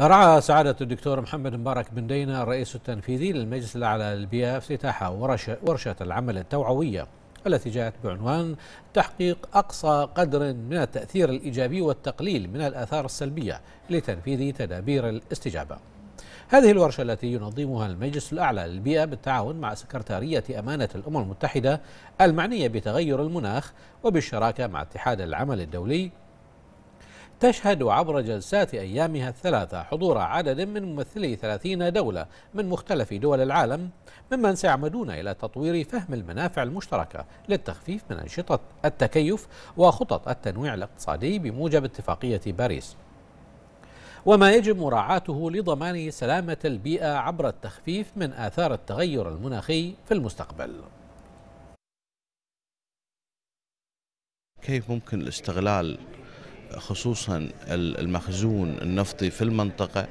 رعى سعادة الدكتور محمد مبارك بن دينا الرئيس التنفيذي للمجلس الأعلى للبيئة افتتاح ورشة, ورشة العمل التوعوية التي جاءت بعنوان تحقيق أقصى قدر من التأثير الإيجابي والتقليل من الآثار السلبية لتنفيذ تدابير الاستجابة هذه الورشة التي ينظمها المجلس الأعلى للبيئة بالتعاون مع سكرتارية أمانة الأمم المتحدة المعنية بتغير المناخ وبالشراكة مع اتحاد العمل الدولي تشهد عبر جلسات أيامها الثلاثة حضور عدد من ممثلي 30 دولة من مختلف دول العالم ممن سيعمدون إلى تطوير فهم المنافع المشتركة للتخفيف من أنشطة التكيف وخطط التنويع الاقتصادي بموجب اتفاقية باريس وما يجب مراعاته لضمان سلامة البيئة عبر التخفيف من آثار التغير المناخي في المستقبل كيف ممكن الاستغلال خصوصا المخزون النفطي في المنطقة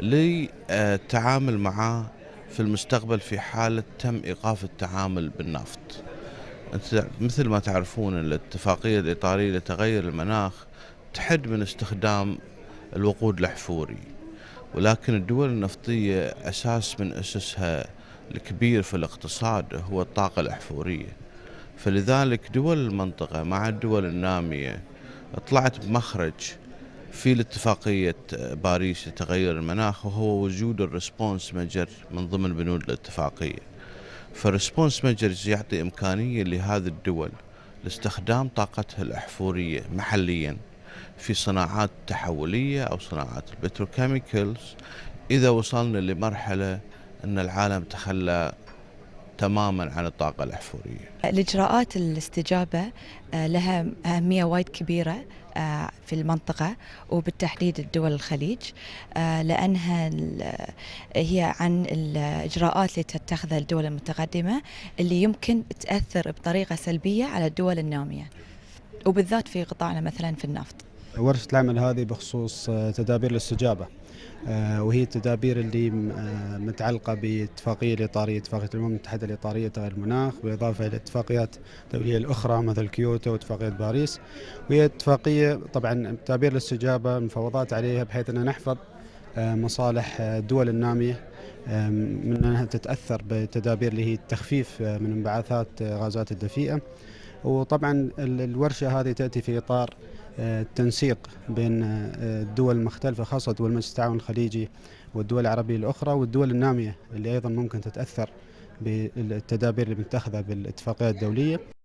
للتعامل معه في المستقبل في حالة تم إيقاف التعامل بالنفط مثل ما تعرفون الاتفاقية الإطارية لتغير المناخ تحد من استخدام الوقود الأحفوري ولكن الدول النفطية أساس من أسسها الكبير في الاقتصاد هو الطاقة الأحفورية فلذلك دول المنطقة مع الدول النامية طلعت بمخرج في الاتفاقية آه، باريس لتغير المناخ وهو وجود الريسبونس ميجر من ضمن بنود الاتفاقية فالريسبونس ميجر يعطي إمكانية لهذه الدول لاستخدام طاقتها الأحفورية محليا في صناعات تحولية أو صناعات البتروكيميكلز إذا وصلنا لمرحلة أن العالم تخلى تماما عن الطاقة الأحفورية الإجراءات الاستجابة آه، لها أهمية وايد كبيرة آه، في المنطقة وبالتحديد الدول الخليج آه، لأنها هي عن الإجراءات اللي تتخذها الدول المتقدمة اللي يمكن تأثر بطريقة سلبية على الدول النامية وبالذات في قطاعنا مثلا في النفط ورشة العمل هذه بخصوص تدابير الاستجابة آه، وهي التدابير اللي آه، متعلقة باتفاقية الإطارية اتفاقية الأمم المتحدة الإطارية تغير المناخ بالإضافة إلى اتفاقيات دولية الأخرى مثل كيوتو واتفاقية باريس وهي اتفاقية طبعا تدابير الاستجابة مفاوضات عليها بحيث أن نحفظ آه، مصالح الدول النامية من أنها تتأثر بتدابير اللي هي التخفيف من انبعاثات غازات الدفيئة وطبعا الورشة هذه تأتي في إطار التنسيق بين آه، الدول المختلفة خاصة دول مجلس التعاون الخليجي والدول العربية الأخرى والدول النامية اللي أيضا ممكن تتأثر بالتدابير اللي متخذة بالاتفاقيات الدولية